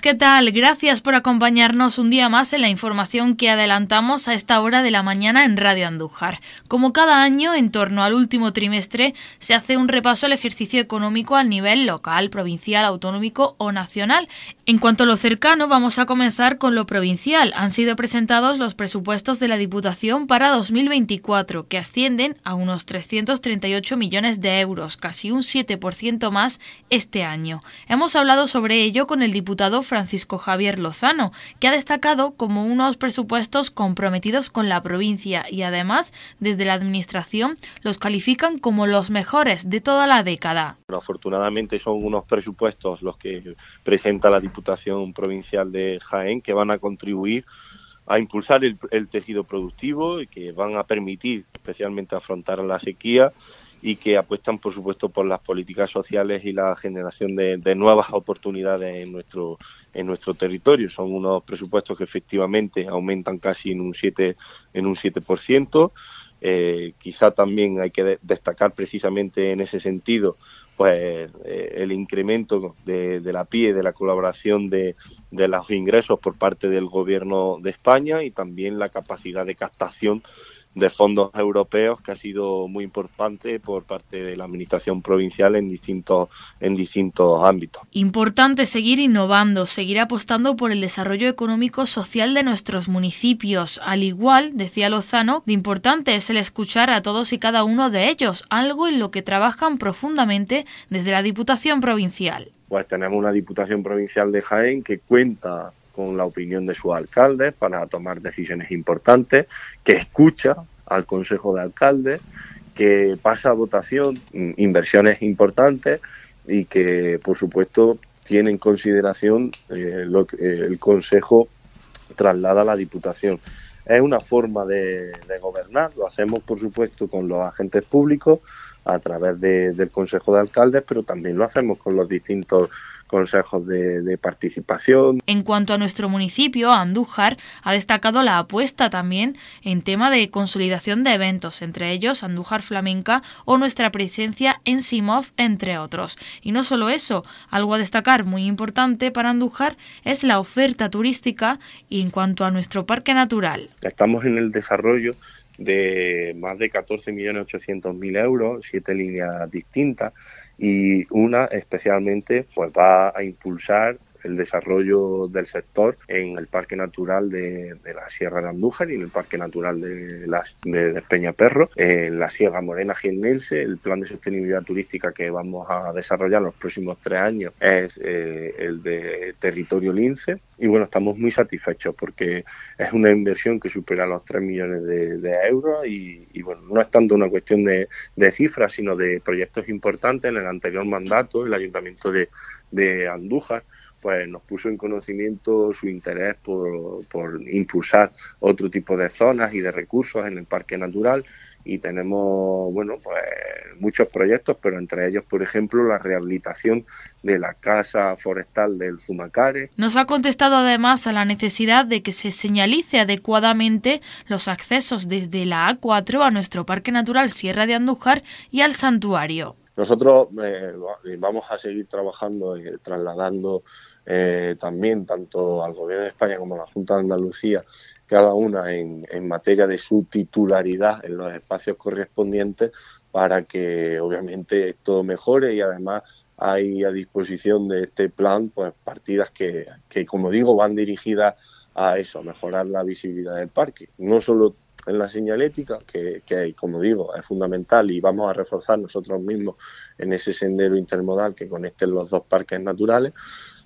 ¿qué tal? Gracias por acompañarnos un día más en la información que adelantamos a esta hora de la mañana en Radio Andújar. Como cada año, en torno al último trimestre, se hace un repaso al ejercicio económico a nivel local, provincial, autonómico o nacional. En cuanto a lo cercano, vamos a comenzar con lo provincial. Han sido presentados los presupuestos de la Diputación para 2024, que ascienden a unos 338 millones de euros, casi un 7% más este año. Hemos hablado sobre ello con el diputado Francisco Javier Lozano, que ha destacado como unos presupuestos comprometidos con la provincia y además desde la Administración los califican como los mejores de toda la década. afortunadamente son unos presupuestos los que presenta la Diputación Provincial de Jaén que van a contribuir a impulsar el tejido productivo y que van a permitir especialmente afrontar la sequía y que apuestan, por supuesto, por las políticas sociales y la generación de, nuevas oportunidades en nuestro, en nuestro territorio. Son unos presupuestos que efectivamente aumentan casi en un 7%. En un 7%. Eh, quizá también hay que destacar precisamente en ese sentido pues eh, el incremento de, la PIE, de la colaboración de, de los ingresos por parte del gobierno de España y también la capacidad de captación de fondos europeos que ha sido muy importante por parte de la administración provincial en distintos en distintos ámbitos. Importante seguir innovando, seguir apostando por el desarrollo económico social de nuestros municipios, al igual, decía Lozano, de importante es el escuchar a todos y cada uno de ellos, algo en lo que trabajan profundamente desde la Diputación provincial. Pues tenemos una Diputación provincial de Jaén que cuenta con la opinión de sus alcaldes para tomar decisiones importantes, que escucha al Consejo de Alcaldes, que pasa a votación mm, inversiones importantes y que, por supuesto, tiene en consideración eh, lo que eh, el Consejo traslada a la Diputación. Es una forma de, gobernar, lo hacemos, por supuesto, con los agentes públicos a través del Consejo de Alcaldes, pero también lo hacemos con los distintos consejos de, participación. En cuanto a nuestro municipio, Andújar ha destacado la apuesta también en tema de consolidación de eventos, entre ellos Andújar Flamenca o nuestra presencia en Simov, entre otros. Y no solo eso, algo a destacar muy importante para Andújar es la oferta turística y en cuanto a nuestro parque natural. Estamos en el desarrollo de más de 14.800.000 euros, siete líneas distintas y una especialmente pues va a impulsar el desarrollo del sector en el Parque Natural de, la Sierra de Andújar y en el Parque Natural de, las, de, Peña Perro, en la Sierra Morena Gilnilse. El plan de sostenibilidad turística que vamos a desarrollar en los próximos tres años es eh, el de territorio lince. Y bueno, estamos muy satisfechos porque es una inversión que supera los 3 millones de, euros y, bueno, no es tanto una cuestión de, cifras, sino de proyectos importantes. En el anterior mandato, el Ayuntamiento de Andújar pues nos puso en conocimiento su interés por, por impulsar otro tipo de zonas y de recursos en el parque natural y tenemos bueno pues muchos proyectos pero entre ellos por ejemplo la rehabilitación de la casa forestal del Zumacare. Nos ha contestado además a la necesidad de que se señalice adecuadamente los accesos desde la A4 a nuestro Parque Natural Sierra de Andújar y al santuario. Nosotros eh, vamos a seguir trabajando, y trasladando eh, también tanto al Gobierno de España como a la Junta de Andalucía, cada una en, en materia de su titularidad en los espacios correspondientes, para que obviamente esto mejore y además hay a disposición de este plan pues partidas que, que como digo, van dirigidas a eso, a mejorar la visibilidad del parque. No solo en la señalética, que, que, como digo es fundamental y vamos a reforzar nosotros mismos en ese sendero intermodal que conecten los dos parques naturales,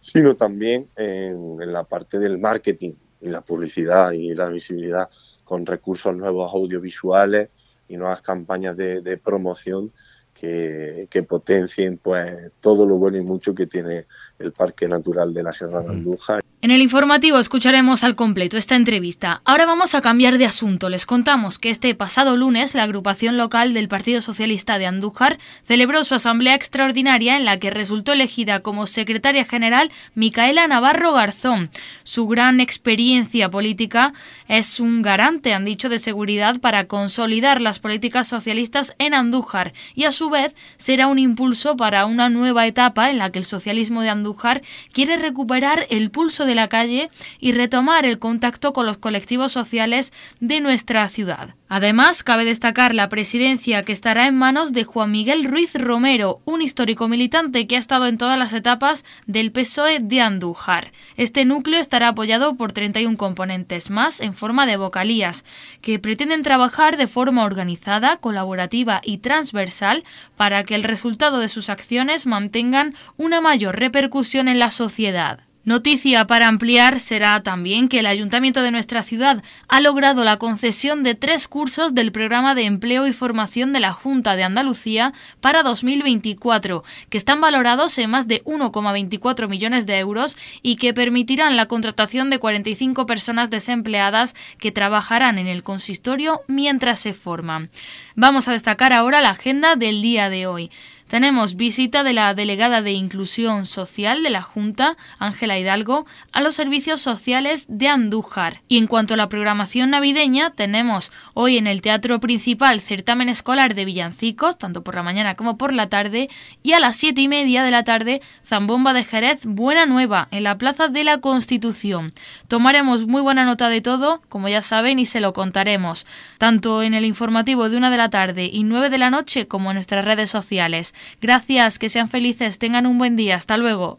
sino también en, la parte del marketing y la publicidad y la visibilidad con recursos nuevos audiovisuales y nuevas campañas de, promoción que, que, potencien pues todo lo bueno y mucho que tiene el Parque Natural de la Sierra de Andújar. En el informativo escucharemos al completo esta entrevista. Ahora vamos a cambiar de asunto. Les contamos que este pasado lunes la agrupación local del Partido Socialista de Andújar celebró su asamblea extraordinaria en la que resultó elegida como secretaria general Micaela Navarro Garzón. Su gran experiencia política es un garante, han dicho, de seguridad para consolidar las políticas socialistas en Andújar y a su vez será un impulso para una nueva etapa en la que el socialismo de Andújar quiere recuperar el pulso de la calle y retomar el contacto con los colectivos sociales de nuestra ciudad. Además, cabe destacar la presidencia que estará en manos de Juan Miguel Ruiz Romero, un histórico militante que ha estado en todas las etapas del PSOE de Andújar. Este núcleo estará apoyado por 31 componentes más en forma de vocalías, que pretenden trabajar de forma organizada, colaborativa y transversal para que el resultado de sus acciones mantengan una mayor repercusión en la sociedad. Noticia para ampliar será también que el ayuntamiento de nuestra ciudad ha logrado la concesión de tres cursos del programa de empleo y formación de la Junta de Andalucía para 2024, que están valorados en más de 1,24 millones de euros y que permitirán la contratación de 45 personas desempleadas que trabajarán en el consistorio mientras se forman. Vamos a destacar ahora la agenda del día de hoy. Tenemos visita de la delegada de Inclusión Social de la Junta, Ángela Hidalgo, a los servicios sociales de Andújar. Y en cuanto a la programación navideña, tenemos hoy en el Teatro Principal certamen escolar de villancicos, tanto por la mañana como por la tarde, y a las siete y media de la tarde, Zambomba de Jerez Buena Nueva, en la Plaza de la Constitución. Tomaremos muy buena nota de todo, como ya saben, y se lo contaremos, tanto en el informativo de una de la tarde y nueve de la noche, como en nuestras redes sociales. Gracias, que sean felices, tengan un buen día, hasta luego.